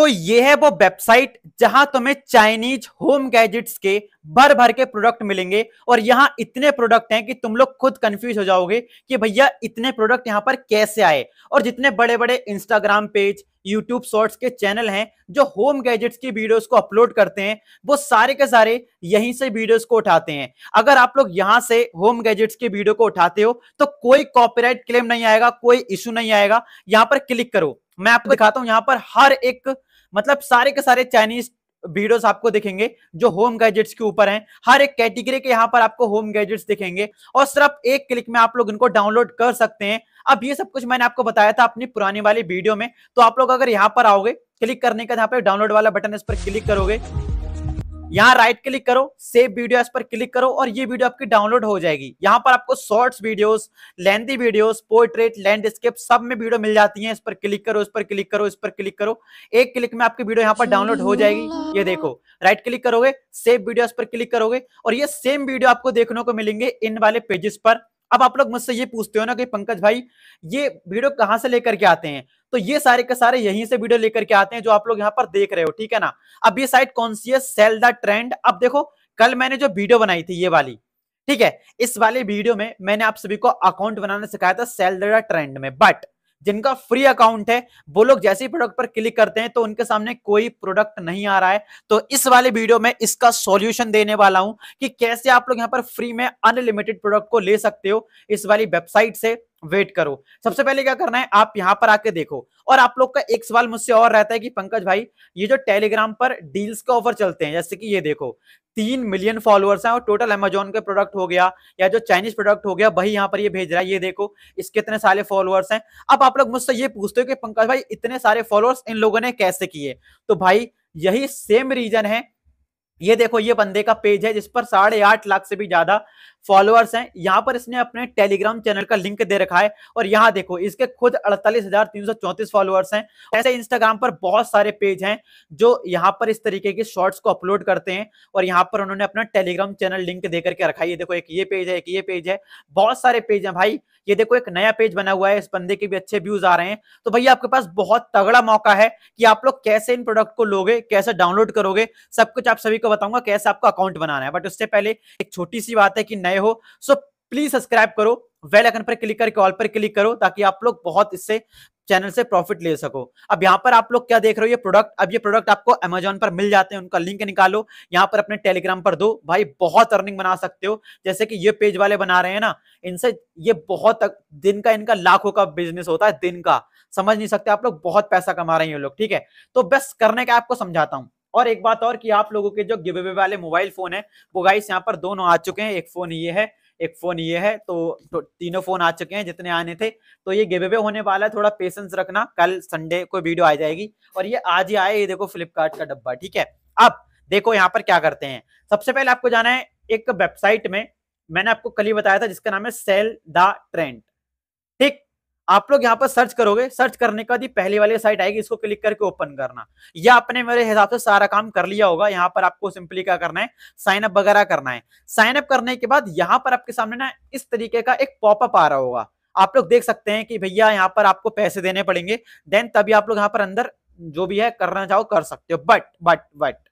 तो ये है वो वेबसाइट जहां तुम्हें चाइनीज होम गैजेट्स के भर भर के प्रोडक्ट मिलेंगे और यहाँ इतने प्रोडक्ट हैं कि तुम लोग खुद कंफ्यूज हो जाओगे कि भैया इतने प्रोडक्ट यहाँ पर कैसे आए और जितने बड़े बड़े इंस्टाग्राम पेज यूट्यूब शॉर्ट्स के चैनल हैं जो होम गैजेट्स की वीडियोस को अपलोड करते हैं वो सारे के सारे यहीं से वीडियोस को उठाते हैं अगर आप लोग यहां से होम गैजेट्स की वीडियो को उठाते हो तो कोई कॉपीराइट क्लेम नहीं आएगा कोई इश्यू नहीं आएगा यहां पर क्लिक करो मैं आपको दिखाता हूं यहां पर हर एक मतलब सारे के सारे चाइनीज वीडियोस आपको दिखेंगे जो होम गैजेट्स के ऊपर हैं हर एक कैटेगरी के यहाँ पर आपको होम गैजेट्स दिखेंगे और सिर्फ एक क्लिक में आप लोग इनको डाउनलोड कर सकते हैं अब ये सब कुछ मैंने आपको बताया था अपनी पुरानी वाली वीडियो में तो आप लोग अगर यहाँ पर आओगे क्लिक करने का यहाँ पर डाउनलोड वाला बटन इस पर क्लिक करोगे यहाँ राइट क्लिक करो सेव वीडियो पर क्लिक करो और ये वीडियो आपकी डाउनलोड हो जाएगी यहाँ पर आपको shorts videos lengthy videos portrait landscape सब में वीडियो मिल जाती है इस पर क्लिक करो इस पर क्लिक करो इस पर क्लिक करो एक क्लिक में आपकी वीडियो यहाँ पर डाउनलोड हो जाएगी ये देखो राइट क्लिक करोगे सेव वीडियो पर क्लिक करोगे और ये सेम वीडियो आपको देखने को मिलेंगे इन वाले पेजेस पर अब आप लोग मुझसे ये पूछते हो ना कि पंकज भाई ये वीडियो कहाँ से लेकर के आते हैं तो ये सारे के सारे यहीं से वीडियो लेकर के आते हैं जो आप लोग यहाँ पर देख रहे हो ठीक है ना अब ये site conscious sell the trend अब देखो कल मैंने जो वीडियो बनाई थी ये वाली ठीक है इस वाले वीडियो में मैंने आप सभी को अकाउंट बनाना सिखाया था सेल द ट्रेंड में बट जिनका फ्री अकाउंट है वो लोग जैसे ही प्रोडक्ट पर क्लिक करते हैं तो उनके सामने कोई प्रोडक्ट नहीं आ रहा है तो इस वाले वीडियो में इसका सॉल्यूशन देने वाला हूं कि कैसे आप लोग यहां पर फ्री में अनलिमिटेड प्रोडक्ट को ले सकते हो इस वाली वेबसाइट से वेट करो सबसे पहले क्या करना है आप यहां पर आके देखो और आप लोग का एक सवाल मुझसे और रहता है कि पंकज भाई ये जो टेलीग्राम पर डील्स के ऑफर चलते हैं जैसे कि ये देखो तीन मिलियन फॉलोअर्स हैं और टोटल अमेजोन के प्रोडक्ट हो गया या जो चाइनीज प्रोडक्ट हो गया वही यहाँ पर ये भेज रहा है ये देखो इसके इतने सारे फॉलोअर्स हैं अब आप लोग मुझसे ये पूछते हो कि पंकज भाई इतने सारे फॉलोअर्स इन लोगों ने कैसे किए तो भाई यही सेम रीजन है ये देखो ये बंदे का पेज है जिस पर साढ़े आठ लाख से भी ज्यादा फॉलोअर्स हैं यहाँ पर इसने अपने टेलीग्राम चैनल का लिंक दे रखा है और यहाँ देखो इसके खुद अड़तालीस हजार तीन सौ चौंतीस फॉलोअर्स हैं ऐसे इंस्टाग्राम पर बहुत सारे पेज हैं जो यहाँ पर इस तरीके के शॉर्ट्स को अपलोड करते हैं और यहाँ पर उन्होंने अपना टेलीग्राम चैनल लिंक दे करके रखा है ये देखो एक ये पेज है एक ये पेज है बहुत सारे पेज है भाई ये देखो एक नया पेज बना हुआ है इस बंदे के भी अच्छे व्यूज आ रहे हैं तो भैया आपके पास बहुत तगड़ा मौका है कि आप लोग कैसे इन प्रोडक्ट को लोगे कैसे डाउनलोड करोगे सब कुछ आप सभी को बताऊंगा कैसे आपको अकाउंट बनाना है बट उससे पहले एक छोटी सी बात है कि नए हो सो प्लीज सब्सक्राइब करो वेल आइकन पर क्लिक करके ऑल पर क्लिक करो ताकि आप लोग बहुत इससे चैनल से प्रॉफिट ले सको अब यहाँ पर आप लोग क्या देख रहे हो ये प्रोडक्ट अब ये प्रोडक्ट आपको अमेजोन पर मिल जाते हैं उनका लिंक निकालो यहाँ पर अपने टेलीग्राम पर दो भाई बहुत अर्निंग बना सकते हो जैसे कि ये पेज वाले बना रहे हैं ना इनसे ये बहुत दिन का इनका लाखों का बिजनेस होता है दिन का समझ नहीं सकते आप लोग बहुत पैसा कमा रहे हैं ये लोग ठीक है तो बस करने का आपको समझाता हूँ और एक बात और कि आप लोगों के जो गिवे वाले मोबाइल फोन है वो गाइस यहाँ पर दोनों आ चुके हैं एक फोन ये है एक फोन ये है तो, तो तीनों फोन आ चुके हैं जितने आने थे तो ये गिवे होने वाला है थोड़ा पेशेंस रखना कल संडे को वीडियो आ जाएगी और ये आज ही आए ये देखो फ्लिपकार्ट का डब्बा ठीक है अब देखो यहाँ पर क्या करते हैं सबसे पहले आपको जाना है एक वेबसाइट में मैंने आपको कल ही बताया था जिसका नाम है सेल द ट्रेंड आप लोग यहाँ पर सर्च करोगे सर्च करने के बाद ये पहले वाली साइट आएगी इसको क्लिक करके ओपन करना या आपने मेरे हिसाब से सारा काम कर लिया होगा यहाँ पर आपको सिंपली क्या करना है साइन अप वगैरह करना है साइन अप करने के बाद यहाँ पर आपके सामने ना इस तरीके का एक पॉपअप आ रहा होगा आप लोग देख सकते हैं कि भैया यहाँ पर आपको पैसे देने पड़ेंगे देन तभी आप लोग यहाँ पर अंदर जो भी है करना चाहो कर सकते हो बट बट बट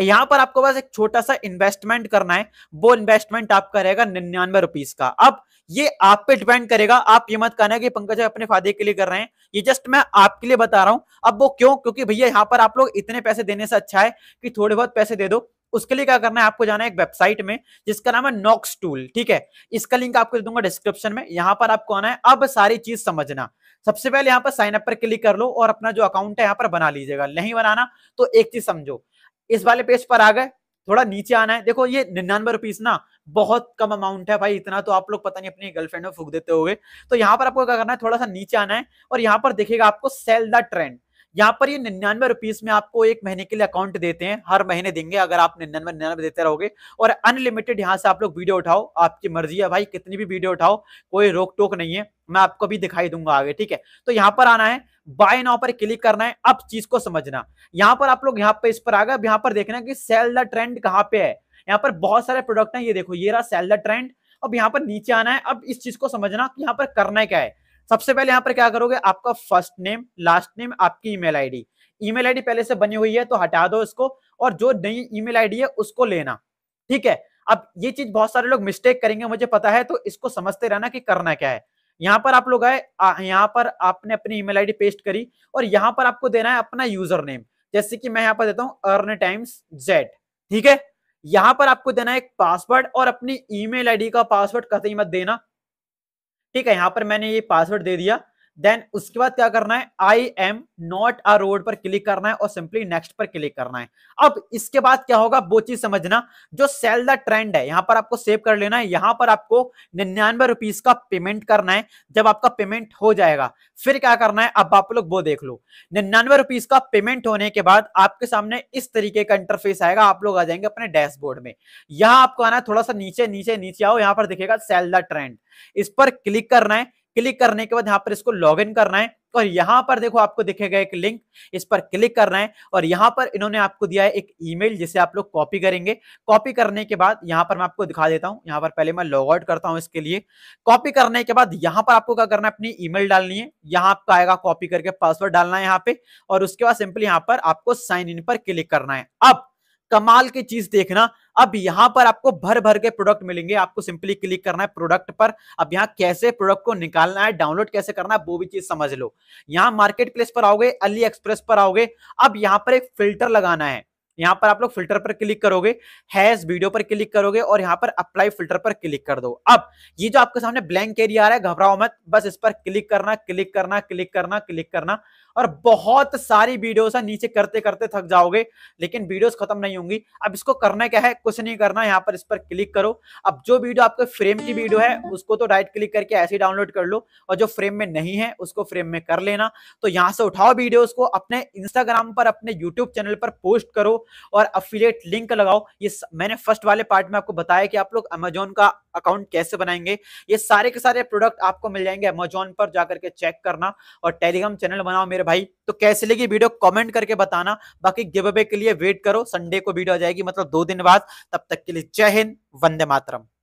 यहाँ पर आपको पास एक छोटा सा इन्वेस्टमेंट करना है वो इन्वेस्टमेंट आपका रहेगा निन्यानवे रुपीज का अब ये आप पे डिपेंड करेगा आप ये मत कहना कि पंकज अपने फायदे के लिए कर रहे हैं ये जस्ट मैं आपके लिए बता रहा हूं अब वो क्यों क्योंकि भैया यहाँ पर आप लोग इतने पैसे देने से अच्छा है कि थोड़े बहुत पैसे दे दो उसके लिए क्या करना है आपको जाना है एक वेबसाइट में जिसका नाम है नॉक्स टूल ठीक है इसका लिंक आपको दे दूंगा डिस्क्रिप्शन में यहाँ पर आपको आना है अब सारी चीज समझना सबसे पहले यहाँ पर साइन अप पर क्लिक कर लो और अपना जो अकाउंट है यहाँ पर बना लीजिएगा नहीं बनाना तो एक चीज समझो इस वाले पेज पर आ गए थोड़ा नीचे आना है देखो ये निन्यानवे रुपीज ना बहुत कम अमाउंट है भाई इतना तो आप लोग पता नहीं अपनी गर्लफ्रेंड में फूक देते हो तो यहाँ पर आपको क्या करना है थोड़ा सा नीचे आना है और यहाँ पर देखेगा आपको सेल द ट्रेंड यहाँ पर ये निन्यानवे रुपीज में आपको एक महीने के लिए अकाउंट देते हैं हर महीने देंगे अगर आप निन्यानवे निन्यानवे देते रहोगे और अनलिमिटेड यहाँ से आप लोग वीडियो उठाओ आपकी मर्जी है भाई कितनी भी वीडियो उठाओ कोई रोक टोक नहीं है मैं आपको भी दिखाई दूंगा आगे ठीक है तो यहाँ पर आना है बाय नाउ पर क्लिक करना है अब चीज को समझना यहाँ पर आप लोग यहाँ पे इस पर आ गए यहाँ पर देखना कि सेल द ट्रेंड कहाँ पे है यहाँ पर बहुत सारे प्रोडक्ट हैं ये देखो ये रहा सेल द ट्रेंड अब यहाँ पर नीचे आना है अब इस चीज को समझना कि यहाँ पर करना क्या है सबसे पहले यहाँ पर क्या करोगे आपका फर्स्ट नेम लास्ट नेम आपकी ईमेल आईडी ईमेल आईडी पहले से बनी हुई है तो हटा दो इसको और जो नई ईमेल आईडी है उसको लेना ठीक है अब ये चीज बहुत सारे लोग मिस्टेक करेंगे मुझे पता है तो इसको समझते रहना कि करना क्या है यहाँ पर आप लोग आए यहाँ पर आपने अपनी ईमेल आईडी पेस्ट करी और यहाँ पर आपको देना है अपना यूजर नेम जैसे कि मैं यहाँ पर देता हूँ अर्न टाइम्स जेड ठीक है यहाँ पर आपको देना है एक पासवर्ड और अपनी ईमेल आईडी का पासवर्ड कतई मत देना ठीक है यहाँ पर मैंने ये पासवर्ड दे दिया देन उसके बाद क्या करना है I am not a robot पर क्लिक करना है और सिंपली नेक्स्ट पर क्लिक करना है अब इसके बाद क्या होगा वो चीज समझना जो सेल द ट्रेंड है यहाँ पर आपको सेव कर लेना है यहाँ पर आपको निन्यानवे रुपीज का पेमेंट करना है जब आपका पेमेंट हो जाएगा फिर क्या करना है अब आप लोग वो देख लो निन्यानवे रुपीज का पेमेंट होने के बाद आपके सामने इस तरीके का इंटरफेस आएगा आप लोग आ जाएंगे अपने डैशबोर्ड में यहाँ आपको आना है थोड़ा सा नीचे नीचे नीचे आओ यहाँ पर दिखेगा सेल द ट्रेंड इस पर क्लिक करना है क्लिक करने के बाद यहाँ पर इसको लॉग इन करना है और यहाँ पर देखो आपको दिखेगा एक लिंक इस पर क्लिक करना है और यहाँ पर इन्होंने आपको दिया है एक ईमेल जिसे आप लोग कॉपी करेंगे कॉपी करने के बाद यहाँ पर मैं आपको दिखा देता हूँ यहाँ पर पहले मैं लॉग आउट करता हूँ इसके लिए कॉपी करने के बाद यहाँ पर आपको क्या करना है अपनी ईमेल डालनी है यहाँ आपका आएगा कॉपी करके पासवर्ड डालना है यहाँ पे और उसके बाद सिंपली यहाँ पर आपको साइन इन पर क्लिक करना है अब कमाल की चीज देखना अब यहां पर आपको भर भर के प्रोडक्ट मिलेंगे आपको सिंपली क्लिक करना है प्रोडक्ट पर अब यहाँ कैसे प्रोडक्ट को निकालना है डाउनलोड कैसे करना है वो भी चीज समझ लो यहां मार्केट प्लेस पर आओगे अली एक्सप्रेस पर आओगे अब यहां पर एक फिल्टर लगाना है यहाँ पर आप लोग फिल्टर पर क्लिक करोगे हैज वीडियो पर क्लिक करोगे और यहाँ पर अप्लाई फिल्टर पर क्लिक कर दो अब ये जो आपके सामने ब्लैंक एरिया आ रहा है घबराओ मत बस इस पर क्लिक करना क्लिक करना क्लिक करना क्लिक करना और बहुत सारी वीडियोस है नीचे करते करते थक जाओगे लेकिन वीडियोस खत्म नहीं होंगी अब इसको करना क्या है कुछ नहीं करना यहाँ पर इस पर क्लिक करो अब जो वीडियो आपके फ्रेम की वीडियो है उसको तो राइट क्लिक करके ऐसे ही डाउनलोड कर लो और जो फ्रेम में नहीं है उसको फ्रेम में कर लेना तो यहाँ से उठाओ वीडियोज को अपने इंस्टाग्राम पर अपने यूट्यूब चैनल पर पोस्ट करो और अफिलियट लिंक लगाओ ये मैंने फर्स्ट वाले पार्ट में आपको बताया कि आप लोग अमेजोन का अकाउंट कैसे बनाएंगे ये सारे के सारे प्रोडक्ट आपको मिल जाएंगे अमेजोन पर जाकर के चेक करना और टेलीग्राम चैनल बनाओ मेरे भाई तो कैसे लगी वीडियो कॉमेंट करके बताना बाकी गिव के लिए वेट करो संडे को वीडियो आ जाएगी मतलब दो दिन बाद तब तक के लिए जय हिंद वंदे मातरम